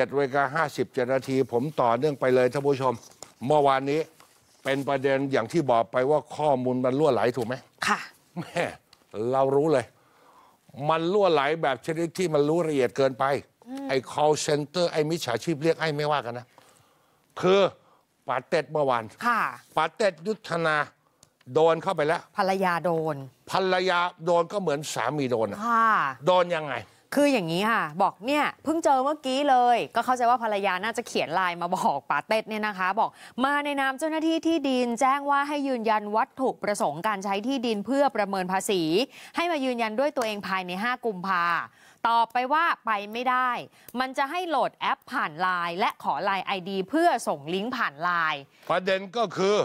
7เวกาห้าสิบเจ็ดนาที ผมต่อเนื่องไปเลยท่านผู้ชม เมื่อวานนี้เป็นประเด็นอย่างที่บอกไปว่าข้อมูลมันล่วไหลถูกไหมค่ะแม่เรารู้เลย มันล่วไหลแบบชนิดที่มันรู้ละเอียดเกินไป ไอ้ call center ไอ้มิจฉาชีพเรียกไอ้ไม่ว่ากันนะ คือปาเต็ดเมื่อวานค่ะปาเต็ดยุทธนาโดนเข้าไปแล้วภรรยาโดน ภรรยาโดนก็เหมือนสามีโดนอะค่ะโดนยังไงคืออย่างนี้ค่ะ บอกเนี่ยเพิ่งเจอเมื่อกี้เลย ก็เข้าใจว่าภรรยาน่าจะเขียนไลน์มาบอกป๋าเต็ดเนี่ยนะคะ บอกมาในนามเจ้าหน้าที่ที่ดิน แจ้งว่าให้ยืนยันวัตถุประสงค์การใช้ที่ดินเพื่อประเมินภาษี ให้มายืนยันด้วยตัวเองภายใน 5กุมภาตอบไปว่าไปไม่ได้ มันจะให้โหลดแอปผ่านไลน์และขอไลน์ไอดีเพื่อส่งลิงก์ผ่านไลน์ประเด็นก็คือ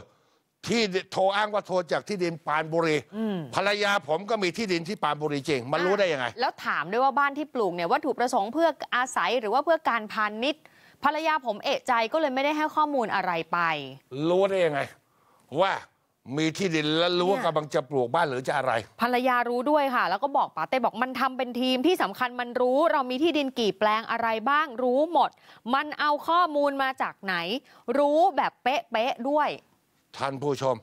ที่โทรอ้างว่าโทรจากที่ดินปานบุรี ภรรยาผมก็มีที่ดินที่ปานบุรีจริง มันรู้ได้ยังไง แล้วถามด้วยว่าบ้านที่ปลูกเนี่ยวัตถุประสงค์เพื่ออาศัยหรือว่าเพื่อการพาณิชย์ ภรรยาผมเอะใจก็เลยไม่ได้ให้ข้อมูลอะไรไป รู้ได้ยังไง ว่ามีที่ดินแล้วรู้ว่ากำลังจะปลูกบ้านหรือจะอะไร ภรรยารู้ด้วยค่ะ แล้วก็บอกป๋าเต้บอกมันทำเป็นทีมที่สำคัญมันรู้ เรามีที่ดินกี่แปลงอะไรบ้าง รู้หมด มันเอาข้อมูลมาจากไหน รู้แบบเป๊ะๆด้วยท่านผู้ชม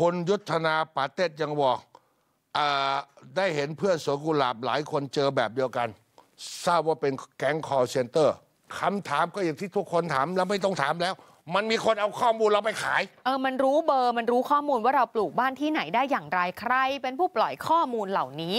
คนยุทธนาปาเต็ดยังบอกอได้เห็นเพื่อนสวนกุหลาบหลายคนเจอแบบเดียวกัน ทราบว่าเป็นแก๊งคอเซนเตอร์คำถามก็อย่างที่ทุกคนถามแล้วไม่ต้องถามแล้ว มันมีคนเอาข้อมูลเราไปขาย เออ มันรู้เบอร์ มันรู้ข้อมูลว่าเราปลูกบ้านที่ไหนได้อย่างไร ใคร เป็นผู้ปล่อยข้อมูลเหล่านี้